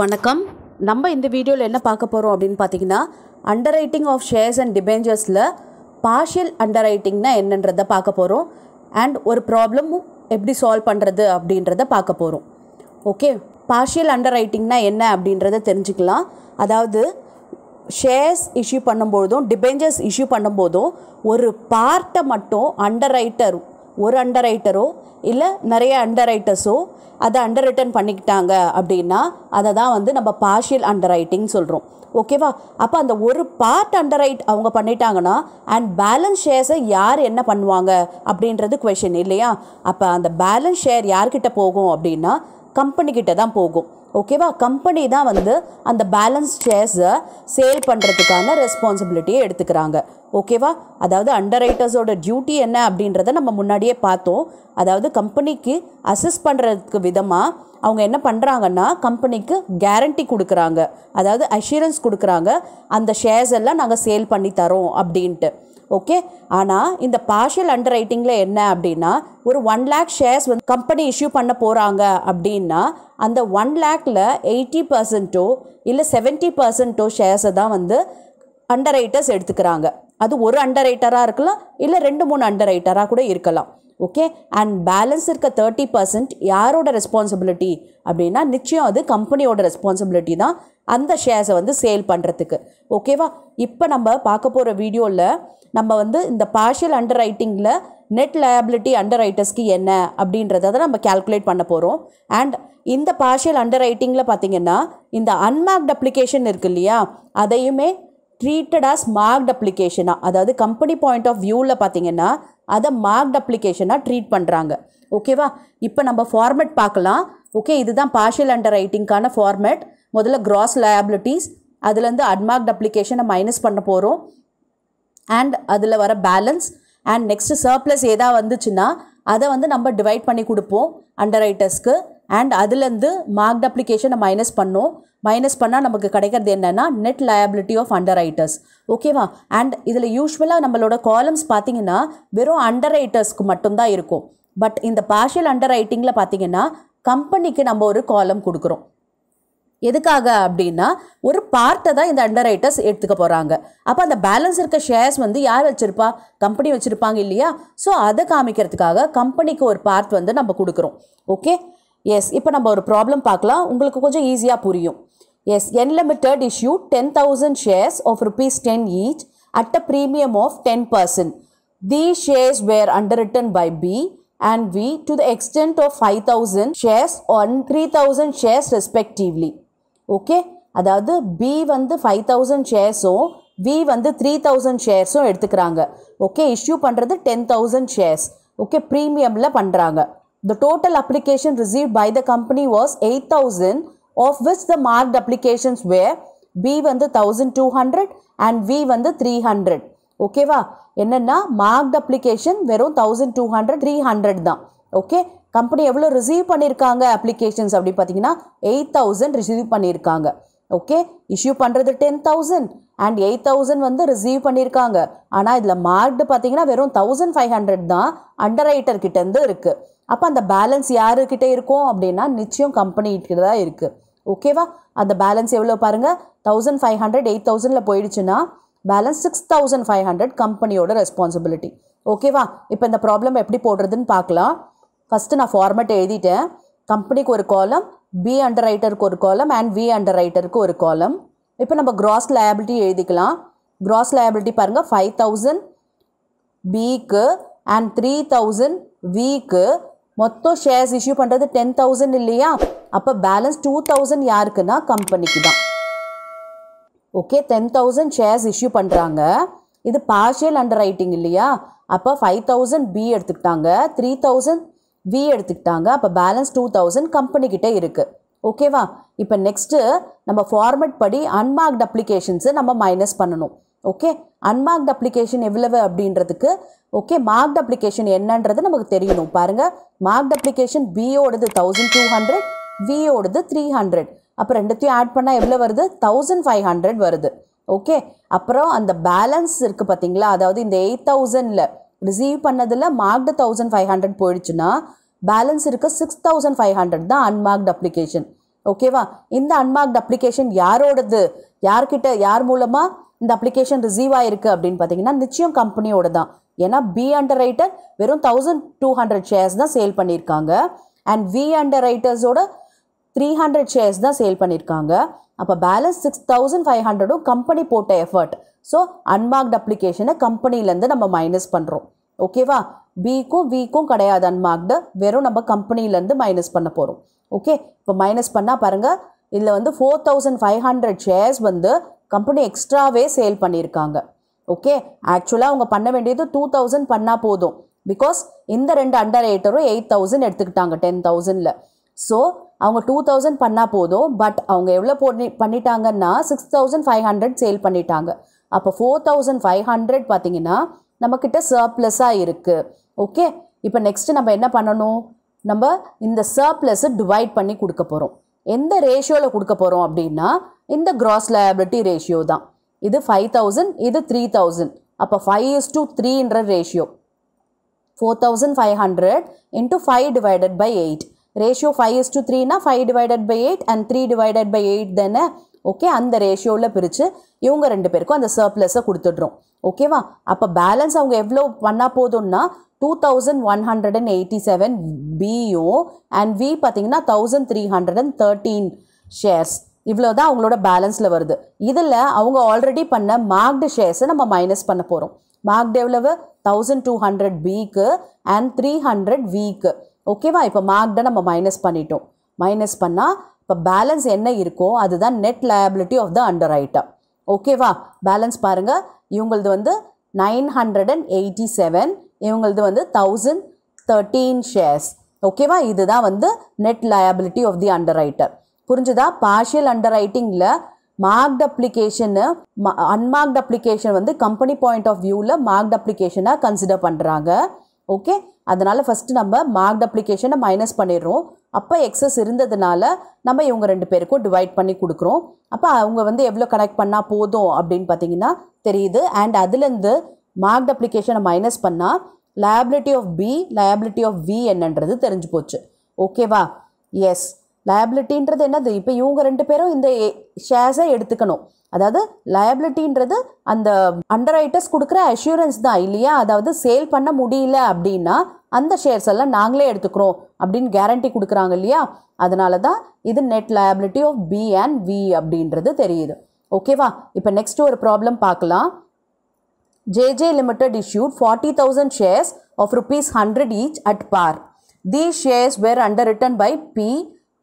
வணக்கம் நம்ம இந்த வீடியோவில் என்ன பார்க்க போகிறோம் அப்படின்னு பார்த்தீங்கன்னா underwriting of shares and டிபெஞ்சர்ஸில் பார்ஷியல் அண்டர் ரைட்டிங்னா என்னன்றதை பார்க்க போகிறோம் அண்ட் ஒரு ப்ராப்ளமும் எப்படி சால்வ் பண்ணுறது அப்படின்றத பார்க்க போகிறோம் ஓகே பார்ஷியல் அண்டர் ரைட்டிங்னா என்ன அப்படின்றத தெரிஞ்சுக்கலாம் அதாவது ஷேர்ஸ் இஷ்யூ பண்ணும்போதும் டிபெஞ்சர்ஸ் இஷ்யூ பண்ணும்போதும் ஒரு பார்ட்டை மட்டும் அண்டர் ரைட்டர் ஒரு அண்டர் ரைட்டரோ இல்லை நிறைய அண்டர் ரைட்டர்ஸோ அதை அண்டர் ரிட்டன் பண்ணிக்கிட்டாங்க அப்படின்னா அதை தான் வந்து நம்ம பார்ஷியல் அண்டர் ரைட்டிங் சொல்கிறோம் ஓகேவா அப்போ அந்த ஒரு பார்ட் அண்டர் ரைட் அவங்க பண்ணிட்டாங்கன்னா அண்ட் பேலன்ஸ் ஷேர்ஸை யார் என்ன பண்ணுவாங்க அப்படின்றது கொஷின் இல்லையா அப்போ அந்த பேலன்ஸ் ஷேர் யார்கிட்ட போகும் அப்படின்னா கம்பெனிக்கிட்ட தான் போகும் ஓகேவா கம்பெனி தான் வந்து அந்த பேலன்ஸ் ஷேர்ஸை சேல் பண்ணுறதுக்கான ரெஸ்பான்சிபிலிட்டியை எடுத்துக்கிறாங்க ஓகேவா அதாவது அண்டர் ரைட்டர்ஸோட டியூட்டி என்ன அப்படின்றத நம்ம முன்னாடியே பார்த்தோம் அதாவது கம்பெனிக்கு அசஸ் பண்ணுறதுக்கு விதமாக அவங்க என்ன பண்ணுறாங்கன்னா கம்பெனிக்கு கேரண்டி கொடுக்குறாங்க அதாவது அஷூரன்ஸ் கொடுக்குறாங்க அந்த ஷேர்ஸ் எல்லாம் நாங்கள் சேல் பண்ணி தரோம் அப்படின்ட்டு ஓகே ஆனால் இந்த பார்ஷியல் அண்டர் ரைட்டிங்கில் என்ன அப்படின்னா ஒரு ஒன் லேக் ஷேர்ஸ் வந்து கம்பெனி இஷ்யூ பண்ண போகிறாங்க அப்படின்னா அந்த ஒன் லேக்கில் எயிட்டி பர்சன்ட்டோ இல்லை செவன்ட்டி பர்சன்ட்டோ ஷேர்ஸை தான் வந்து அண்டர் ரைட்டர்ஸ் எடுத்துக்கிறாங்க அது ஒரு அண்டர் ரைட்டராக இருக்கலாம் இல்லை ரெண்டு மூணு அண்டர் ரைட்டராக கூட இருக்கலாம் ஓகே அண்ட் பேலன்ஸ் இருக்க தேர்ட்டி பர்சன்ட் யாரோட ரெஸ்பான்சிபிலிட்டி அப்படின்னா நிச்சயம் அது கம்பெனியோட ரெஸ்பான்சிபிலிட்டி தான் அந்த ஷேர்ஸை வந்து சேல் பண்ணுறதுக்கு ஓகேவா இப்போ நம்ம பார்க்க போகிற வீடியோவில் நம்ம வந்து இந்த பார்ஷியல் அண்டர் ரைட்டிங்கில் நெட் லயபிலிட்டி அண்டர் ரைட்டர்ஸ்க்கு என்ன அப்படின்றத தான் நம்ம கேல்குலேட் பண்ண போகிறோம் அண்ட் இந்த பார்ஷியல் அண்டர் ரைட்டிங்கில் பார்த்திங்கன்னா இந்த அன்மார்க்ட் அப்ளிகேஷன் இருக்குது இல்லையா அதையுமே ட்ரீட்டட் ஆஸ் மார்க்டு அப்ளிகேஷனாக அதாவது கம்பெனி பாயிண்ட் ஆஃப் வியூவில் பார்த்திங்கன்னா அதை மார்க்டு அப்ளிகேஷனாக ட்ரீட் பண்ணுறாங்க ஓகேவா இப்போ நம்ம ஃபார்மேட் பார்க்கலாம் ஓகே இதுதான் பார்ஷியல் அண்டர் ரைட்டிங்க்கான ஃபார்மேட் முதல்ல க்ராஸ் லயபிலிட்டிஸ் அதுலேருந்து அட்மார்க்ட் அப்ளிகேஷனை மைனஸ் பண்ண போகிறோம் அண்ட் அதில் வர பேலன்ஸ் அண்ட் நெக்ஸ்ட்டு சர்ப்ளஸ் ஏதா வந்துச்சுன்னா அதை வந்து நம்ம டிவைட் பண்ணி கொடுப்போம் அண்டர் ரைட்டர்ஸ்க்கு அண்ட் அதுலேருந்து மார்க்ட் அப்ளிகேஷனை மைனஸ் பண்ணோம் மைனஸ் பண்ணால் நமக்கு கிடைக்கிறது என்னென்னா net liability of underwriters ஓகேவா அண்ட் இதில் யூஸ்வலாக நம்மளோட காலம்ஸ் பார்த்தீங்கன்னா வெறும் அண்டர் ரைட்டர்ஸ்க்கு மட்டும்தான் இருக்கும் பட் இந்த பார்ஷியல் அண்டர் ரைட்டிங்கில் பார்த்தீங்கன்னா கம்பெனிக்கு நம்ம ஒரு காலம் கொடுக்குறோம் எதுக்காக அப்படின்னா ஒரு பார்ட்டை தான் இந்த அண்டர் ரைட்டர்ஸ் எடுத்துக்க போகிறாங்க அப்போ அந்த பேலன்ஸ் இருக்க ஷேர்ஸ் வந்து யார் வச்சுருப்பா கம்பெனி வச்சுருப்பாங்க இல்லையா ஸோ அதை காமிக்கிறதுக்காக கம்பெனிக்கு ஒரு பார்ட் வந்து நம்ம கொடுக்குறோம் ஓகே எஸ் இப்போ நம்ம ஒரு ப்ராப்ளம் பார்க்கலாம் உங்களுக்கு கொஞ்சம் ஈஸியாக புரியும் S N Limited issue ten thousand shares of rupees ten each at a premium of ten percent the shares were underwritten by B and V to the extent of five thousand shares and three thousand shares respectively okay அதாவது B வந்து five thousand ஷேர்ஸும் V வந்து three thousand ஷேர்ஸும் எடுத்துக்கிறாங்க okay issue பண்ணுறது ten thousand shares okay ப்ரீமியமில் பண்ணுறாங்க the total application receive by the company was eight thousand of which the marked applications were B வந்து thousand two hundred and V வந்து three hundred ஓகேவா என்னென்னா marked application வெறும் thousand two hundred three hundred தான் okay company எவ்வளோ receive பண்ணியிருக்காங்க applications அப்படின்னு பார்த்தீங்கன்னா எயிட் தௌசண்ட் ரிசீவ் பண்ணியிருக்காங்க ஓகே இஷ்யூ பண்ணுறது ten thousand and eight thousand வந்து ரிசீவ் பண்ணியிருக்காங்க ஆனால் இதில் மார்க்டு பார்த்தீங்கன்னா வெறும் தௌசண்ட் ஃபைவ் ஹண்ட்ரட் தான் அண்டர் ரைட்டர் கிட்டேருந்து இருக்குது அப்போ அந்த பேலன்ஸ் யாருக்கிட்டே இருக்கும் அப்படின்னா நிச்சயம் கம்பெனிக்கிட்ட தான் இருக்குது ஓகேவா அந்த பேலன்ஸ் எவ்வளோ பாருங்கள் தௌசண்ட் ஃபைவ் ஹண்ட்ரட் எயிட் தௌசண்டில் போயிடுச்சுன்னா balance six thousand five hundred கம்பெனியோட ரெஸ்பான்சிபிலிட்டி ஓகேவா இப்போ இந்த ப்ராப்ளம் எப்படி போடுறதுன்னு பார்க்கலாம் ஃபஸ்ட்டு நான் ஃபார்மேட் எழுதிட்டேன் கம்பெனிக்கு ஒரு காலம் பி அண்டர் ரைட்டருக்கு ஒரு காலம் அண்ட் வி அண்டர் ரைட்டருக்கு ஒரு காலம் இப்போ நம்ம க்ராஸ் லயபிலிட்டி எழுதிக்கலாம் க்ராஸ் லயபிலிட்டி பாருங்கள் ஃபைவ் தௌசண்ட் பிக்கு அண்ட் த்ரீ தௌசண்ட் விக்கு மொத்தம் ஷேர்ஸ் இஷ்யூ பண்ணுறது டென் தௌசண்ட் இல்லையா அப்போ பேலன்ஸ் டூ தௌசண்ட் யாருக்குன்னா கம்பெனிக்கு தான் okay ten thousand shares issue பண்ணுறாங்க இது பார்ஷியல் அண்டர் ரைட்டிங் இல்லையா அப்போ ஃபைவ் தௌசண்ட் பி எடுத்துக்கிட்டாங்க த்ரீ தௌசண்ட் வி எடுத்துக்கிட்டாங்க அப்போ பேலன்ஸ் டூ தௌசண்ட் கம்பெனிக்கிட்டே இருக்குது ஓகேவா இப்போ நெக்ஸ்ட்டு நம்ம ஃபார்மெட் படி அன்மார்க்டு அப்ளிகேஷன்ஸை நம்ம மைனஸ் பண்ணணும் ஓகே அன்மார்க்டு அப்ளிகேஷன் எவ்வளவு அப்படின்றதுக்கு ஓகே மார்க்டு அப்ளிகேஷன் என்னன்றது நமக்கு தெரியணும் பாருங்கள் மார்க்டு அப்ளிகேஷன் ஓடுது தௌசண்ட் டூ ஹண்ட்ரட் ஓடுது த்ரீ ஹண்ட்ரட் அப்போ ரெண்டுத்தையும் ஆட் பண்ணால் எவ்வளோ வருது தௌசண்ட் ஃபைவ் ஹண்ட்ரட் வருது ஓகே அப்புறம் அந்த பேலன்ஸ் இருக்குது பார்த்தீங்களா அதாவது இந்த எயிட் தௌசண்டில் ரிசீவ் பண்ணதில் மார்க்டு தௌசண்ட் ஃபைவ் ஹண்ட்ரட் போயிடுச்சுன்னா பேலன்ஸ் இருக்க சிக்ஸ் தௌசண்ட் ஃபைவ் ஹண்ட்ரட் தான் அன்மார்க்டு அப்ளிகேஷன் ஓகேவா இந்த அன்மார்க்டு அப்ளிகேஷன் யாரோடது யார்கிட்ட யார் மூலமாக இந்த அப்ளிகேஷன் ரிசீவ் ஆயிருக்கு அப்படின்னு பார்த்தீங்கன்னா நிச்சயம் கம்பெனியோட தான் ஏன்னா பி அண்டர் ரைட்டர் வெறும் தௌசண்ட் டூ ஹண்ட்ரட் ஷேர்ஸ் தான் சேல் பண்ணியிருக்காங்க அண்ட் வி அண்டர் ரைட்டர்ஸோட த்ரீ ஹண்ட்ரட் ஷேர்ஸ் தான் சேல் பண்ணியிருக்காங்க அப்போ பேலன்ஸ் சிக்ஸ் தௌசண்ட் ஃபைவ் ஹண்ட்ரடும் கம்பெனி போட்ட எஃபர்ட் ஸோ அன்மார்க்டு அப்ளிகேஷனை கம்பெனிலேருந்து நம்ம மைனஸ் பண்ணுறோம் ஓகேவா பிக்கும் விக்கும் கிடையாது அன்மார்க்டு வெறும் நம்ம கம்பெனிலேருந்து மைனஸ் பண்ண போகிறோம் ஓகே இப்போ மைனஸ் பண்ணால் பாருங்கள் இதில் வந்து four thousand five hundred shares வந்து கம்பெனி எக்ஸ்ட்ராவே சேல் பண்ணியிருக்காங்க ஓகே ஆக்சுவலாக அவங்க பண்ண வேண்டியது டூ தௌசண்ட் பண்ணால் போதும் பிகாஸ் இந்த ரெண்டு அண்டர் ரேட்டரும் எயிட் தௌசண்ட் எடுத்துக்கிட்டாங்க டென் தௌசண்டில் ஸோ அவங்க டூ தௌசண்ட் பண்ணால் போதும் பட் அவங்க எவ்வளோ போட்டு பண்ணிட்டாங்கன்னா six thousand five hundred sale பண்ணிட்டாங்க அப்போ ஃபோர் தௌசண்ட் ஃபைவ் ஹண்ட்ரட் பார்த்தீங்கன்னா நம்மக்கிட்ட சர்ப்ளஸாக இருக்குது ஓகே இப்போ நெக்ஸ்ட்டு நம்ம என்ன பண்ணணும் நம்ம இந்த சர்ப்ளஸை டிவைட் பண்ணி கொடுக்க போகிறோம் எந்த ரேஷியோவில் கொடுக்க போகிறோம் அப்படின்னா இந்த க்ராஸ் லயபிலிட்டி ரேஷியோ தான் இது ஃபைவ் தௌசண்ட் இது த்ரீ தௌசண்ட் அப்போ ஃபைவ் இஸ் டூ த்ரீன்ற ratio four thousand five hundred into five divided by eight ratio five is two த்ரீனா five divided by eight and three divided by eight தானே okay அந்த ரேஷியோவில் பிரித்து இவங்க ரெண்டு பேருக்கும் அந்த சர்ப்ளஸை கொடுத்துட்றோம் ஓகேவா அப்போ பேலன்ஸ் அவங்க எவ்வளோ பண்ணால் போதும்னா two thousand one hundred and eighty seven பியும் அண்ட் வி பார்த்தீங்கன்னா thousand three hundred and thirteen shares இவ்வளோ தான் அவங்களோட பேலன்ஸில் வருது இதில் அவங்க ஆல்ரெடி பண்ண மார்க்டு ஷேர்ஸை நம்ம மைனஸ் பண்ண போகிறோம் மார்க்டு எவ்வளவு தௌசண்ட் டூ ஹண்ட்ரட் பிக்கு அண்ட் த்ரீ ஹண்ட்ரட் விக்கு ஓகேவா இப்போ மார்க்டை நம்ம மைனஸ் பண்ணிட்டோம் மைனஸ் பண்ணால் இப்போ பேலன்ஸ் என்ன இருக்கோ அதுதான் net liability of the underwriter ஓகேவா பேலன்ஸ் பாருங்கள் இவங்களது வந்து nine hundred and eighty seven இவங்களது வந்து தௌசண்ட் தேர்ட்டீன் ஷேர்ஸ் ஓகேவா இதுதான் வந்து net liability of the underwriter புரிஞ்சுதா பார்ஷியல் அண்டர் ரைட்டிங்கில் மார்க்ட் அப்ளிகேஷனு அன்மார்க்ட் அப்ளிகேஷன் வந்து கம்பெனி பாயிண்ட் ஆஃப் வியூவில் மார்க்ட் அப்ளிகேஷனாக கன்சிடர் பண்ணுறாங்க ஓகே அதனால் ஃபஸ்ட்டு நம்ம மார்க்ட் அப்ளிகேஷனை மைனஸ் பண்ணிடுறோம் அப்போ எக்ஸஸ் இருந்ததுனால நம்ம இவங்க ரெண்டு பேருக்கும் டிவைட் பண்ணி கொடுக்குறோம் அப்போ அவங்க வந்து எவ்வளோ கனெக்ட் பண்ணால் போதும் அப்படின்னு பார்த்தீங்கன்னா தெரியுது அண்ட் அதுலேருந்து மார்க் அப்ளிகேஷனை மைனஸ் பண்ணால் liability of B liability of V என்னன்றது தெரிஞ்சு போச்சு ஓகேவா எஸ் லயபிலிட்டின்றது என்னது இப்போ இவங்க ரெண்டு பேரும் இந்த ஷேர்ஸை எடுத்துக்கணும் அதாவது லயபிலிட்டின்றது அந்த அண்டர் ஐட்டர்ஸ் கொடுக்குற அஷூரன்ஸ் தான் இல்லையா அதாவது சேல் பண்ண முடியல அப்படின்னா அந்த ஷேர்ஸ் எல்லாம் நாங்களே எடுத்துக்கிறோம் அப்படின்னு கேரண்டி கொடுக்குறாங்க இல்லையா அதனால தான் இது net liability of B and V அப்படின்றது தெரியுது ஓகேவா இப்போ நெக்ஸ்ட் ஒரு ப்ராப்ளம் பார்க்கலாம் JJ Limited issued forty thousand shares of rupees hundred each at par the shares were underwritten by B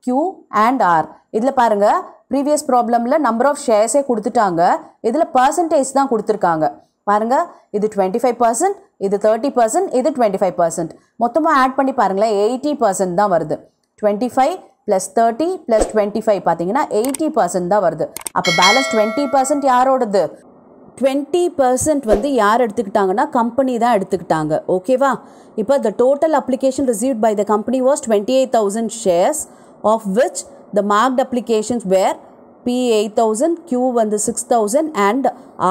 Q and R இதில் பாருங்கள் ப்ரீவியஸ் ப்ராப்ளமில் number of ஷேர்ஸே கொடுத்துட்டாங்க இதில் பர்சன்டேஜ் தான் கொடுத்துருக்காங்க பாருங்கள் இது டுவெண்ட்டி ஃபைவ் பர்சன்ட் இது தேர்ட்டி பர்சன்ட் இது டுவெண்ட்டி ஃபைவ் பர்சன்ட் மொத்தமாக ஆட் பண்ணி பாருங்களேன் எயிட்டி பர்சன்ட் தான் வருது twenty five plus thirty plus twenty five பார்த்தீங்கன்னா எயிட்டி பர்சன்ட் தான் வருது அப்போ பேலன்ஸ் டுவெண்ட்டி பர்சன்ட் யாரோடது டுவெண்ட்டி பர்சன்ட் வந்து யார் எடுத்துக்கிட்டாங்கன்னா கம்பெனி தான் எடுத்துக்கிட்டாங்க ஓகேவா இப்போ the total application received by the company was twenty eight thousand shares of which the marked applications were B eight thousand Q வந்து சிக்ஸ் தௌசண்ட் அண்ட்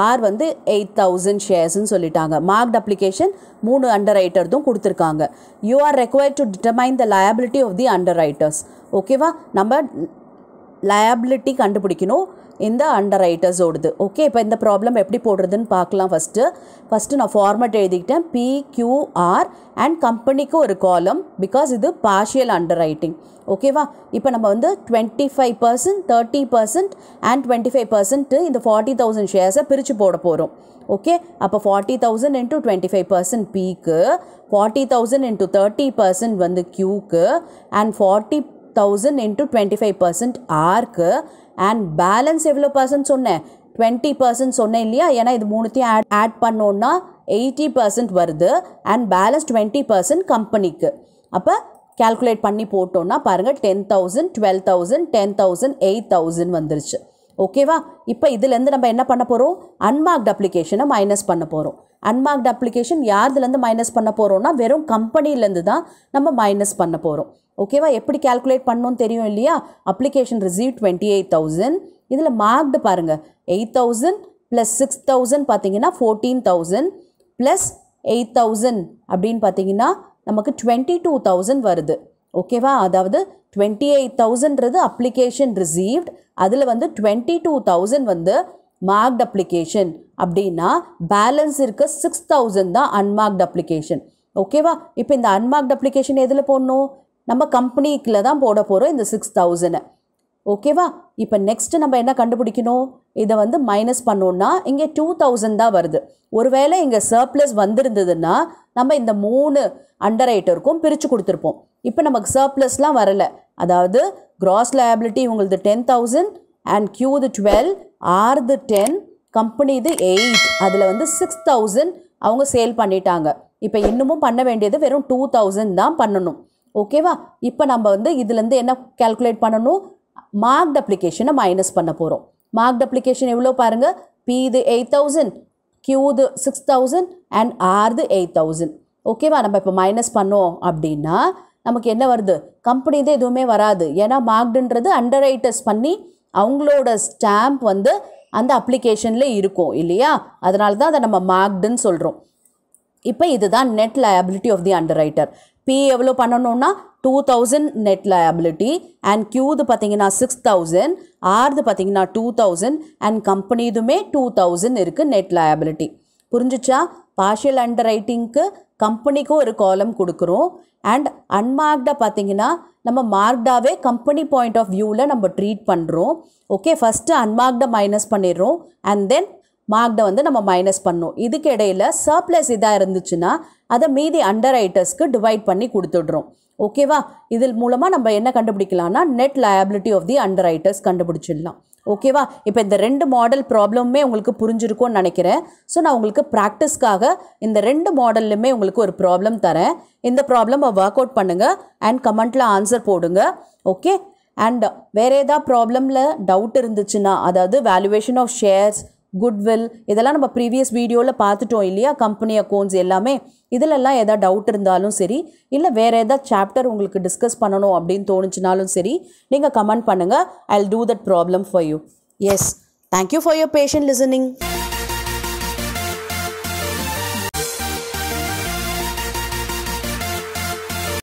ஆர் வந்து எயிட் தௌசண்ட் ஷேர்ஸ்ன்னு சொல்லிட்டாங்க மார்க்ட் அப்ளிகேஷன் மூணு அண்டர் ரைட்டர்தும் கொடுத்துருக்காங்க you are required to determine the liability of the underwriters ஓகேவா நம்ம லயபிலிட்டி கண்டுபிடிக்கணும் இந்த அண்டர் ஓடுது ஓகே இப்போ இந்த ப்ராப்ளம் எப்படி போடுறதுன்னு பார்க்கலாம் ஃபஸ்ட்டு ஃபஸ்ட்டு நான் ஃபார்மேட் எழுதிக்கிட்டேன் பி ஆர் அண்ட் கம்பெனிக்கு ஒரு காலம் பிகாஸ் இது பார்ஷியல் அண்டர் ரைட்டிங் ஓகேவா இப்போ நம்ம வந்து twenty five percent thirty percent and twenty five percent இந்த ஃபார்ட்டி தௌசண்ட் ஷேர்ஸை பிரித்து போட போகிறோம் ஓகே அப்போ forty thousand into twenty five percent பிக்கு forty thousand into thirty percent வந்து க்யூக்கு and forty thousand into twenty five percent ஆர்க்கு அண்ட் பேலன்ஸ் எவ்வளோ பர்சன்ட் சொன்னேன் டுவெண்ட்டி பர்சன்ட் சொன்னேன் இல்லையா ஏன்னா இது மூணுத்தையும் ஆட் ஆட் பண்ணோன்னா எயிட்டி பர்சன்ட் வருது அண்ட் பேலன்ஸ் டுவெண்ட்டி பர்சன்ட் கம்பெனிக்கு அப்போ கேல்குலேட் பண்ணி போட்டோன்னா பாருங்கள் ten thousand twelve thousand ten thousand eight thousand வந்துருச்சு ஓகேவா இப்போ இதுலேருந்து நம்ம என்ன பண்ண போகிறோம் அன்மார்க்ட் அப்ளிகேஷனை மைனஸ் பண்ண போகிறோம் அன்மார்க்ட் அப்ளிகேஷன் யார்லேருந்து மைனஸ் பண்ண போகிறோம்னா வெறும் கம்பெனிலேருந்து தான் நம்ம மைனஸ் பண்ண போகிறோம் ஓகேவா எப்படி கேல்குலேட் பண்ணோன்னு தெரியும் இல்லையா application receive twenty eight thousand இதில் மார்க்டு பாருங்கள் eight thousand plus six thousand பார்த்தீங்கன்னா fourteen thousand plus eight thousand அப்படின்னு பார்த்தீங்கன்னா நமக்கு டுவெண்ட்டி டூ தௌசண்ட் வருது ஓகேவா அதாவது டுவெண்ட்டி எயிட் தௌசண்ட்றது அப்ளிகேஷன் ரிசீவ்ட் அதில் வந்து டுவெண்ட்டி டூ தௌசண்ட் வந்து மார்க்டு அப்ளிகேஷன் அப்படின்னா பேலன்ஸ் இருக்க சிக்ஸ் தௌசண்ட் தான் அன்மார்க்டு அப்ளிகேஷன் ஓகேவா இப்போ இந்த அன்மார்க்டு அப்ளிகேஷன் எதில் போடணும் நம்ம கம்பெனிக்கில் தான் போட போகிறோம் இந்த சிக்ஸ் தௌசண்டை ஓகேவா இப்போ நெக்ஸ்ட்டு நம்ம என்ன கண்டுபிடிக்கணும் இதை வந்து மைனஸ் பண்ணோன்னா இங்கே டூ தௌசண்ட் தான் வருது ஒருவேளை இங்கே சர்ப்ளஸ் வந்திருந்ததுன்னா நம்ம இந்த மூணு அண்டர் ஐட்டருக்கும் பிரித்து கொடுத்துருப்போம் இப்போ நமக்கு சர்ப்ளஸ்லாம் வரலை அதாவது கிராஸ் லயபிலிட்டி உங்களது டென் தௌசண்ட் அண்ட் கியூ இது டுவெல் ஆர் இது டென் கம்பெனி இது எயிட் அதில் வந்து சிக்ஸ் தௌசண்ட் அவங்க சேல் பண்ணிட்டாங்க இப்போ இன்னமும் பண்ண வேண்டியது வெறும் டூ தௌசண்ட் தான் பண்ணணும் ஓகேவா இப்போ நம்ம வந்து இதுலேருந்து என்ன கேல்குலேட் பண்ணணும் மார்க்ட் அப்ளிகேஷனை மைனஸ் பண்ண போகிறோம் மார்க்ட் அப்ளிகேஷன் எவ்வளோ பாருங்கள் பி இது எயிட் தௌசண்ட் கியூது six thousand and R eight thousand ஓகேவா நம்ம இப்போ மைனஸ் பண்ணோம் அப்படின்னா நமக்கு என்ன வருது கம்பெனி தான் எதுவுமே வராது ஏன்னா மார்க்டுன்றது அண்டர் ரைட்டர்ஸ் பண்ணி அவங்களோட ஸ்டாம்ப் வந்து அந்த அப்ளிகேஷனில் இருக்கும் இல்லையா அதனால தான் அதை நம்ம மார்க்டுன்னு சொல்கிறோம் இப்போ இதுதான் net liability of the underwriter B எவ்வளோ பண்ணணும்னா two thousand net liability and கியூது பார்த்தீங்கன்னா சிக்ஸ் தௌசண்ட் ஆர்து பார்த்தீங்கன்னா டூ தௌசண்ட் அண்ட் கம்பெனி இதுமே டூ தௌசண்ட் இருக்குது நெட் லயபிலிட்டி புரிஞ்சிச்சா பார்ஷியல் அண்டர் ரைட்டிங்க்கு கம்பெனிக்கும் ஒரு காலம் கொடுக்குறோம் அண்ட் அன்மார்க்டாக பார்த்தீங்கன்னா நம்ம மார்க்டாகவே கம்பெனி பாயிண்ட் ஆஃப் வியூவில் நம்ம ட்ரீட் பண்ணுறோம் ஓகே ஃபஸ்ட்டு அன்மார்க்டை மைனஸ் பண்ணிடுறோம் அண்ட் தென் மார்க்டை வந்து நம்ம மைனஸ் பண்ணும் இதுக்கு இடையில் சர்ப்ளஸ் இதாக இருந்துச்சுன்னா அதை மீதி அண்டர் ஐட்டர்ஸ்க்கு டிவைட் பண்ணி கொடுத்துடுறோம் ஓகேவா இதில் மூலமாக நம்ம என்ன கண்டுபிடிக்கலாம்னா net liability of the underwriters கண்டுபிடிச்சிடலாம் ஓகேவா இப்போ இந்த ரெண்டு மாடல் ப்ராப்ளமுமே உங்களுக்கு புரிஞ்சிருக்கும்னு நினைக்கிறேன் ஸோ நான் உங்களுக்கு ப்ராக்டிஸ்க்காக இந்த ரெண்டு மாடல்லுமே உங்களுக்கு ஒரு ப்ராப்ளம் தரேன் இந்த ப்ராப்ளம் ஒர்க் அவுட் பண்ணுங்கள் அண்ட் கமெண்ட்டில் ஆன்சர் போடுங்க ஓகே அண்ட் வேறு ஏதாவது ப்ராப்ளமில் டவுட் இருந்துச்சுன்னா அதாவது வேல்யூவேஷன் ஆஃப் ஷேர்ஸ் குட்வில் இதெல்லாம் நம்ம ப்ரீவியஸ் வீடியோவில் பார்த்துட்டோம் இல்லையா கம்பெனி அக்கௌண்ட்ஸ் எல்லாமே இதிலெல்லாம் எதாவது டவுட் இருந்தாலும் சரி இல்லை வேறு எதாவது சாப்டர் உங்களுக்கு டிஸ்கஸ் பண்ணணும் அப்படின்னு தோணுச்சுனாலும் சரி நீங்கள் கமெண்ட் பண்ணுங்கள் I do that problem for you yes thank you for your patient listening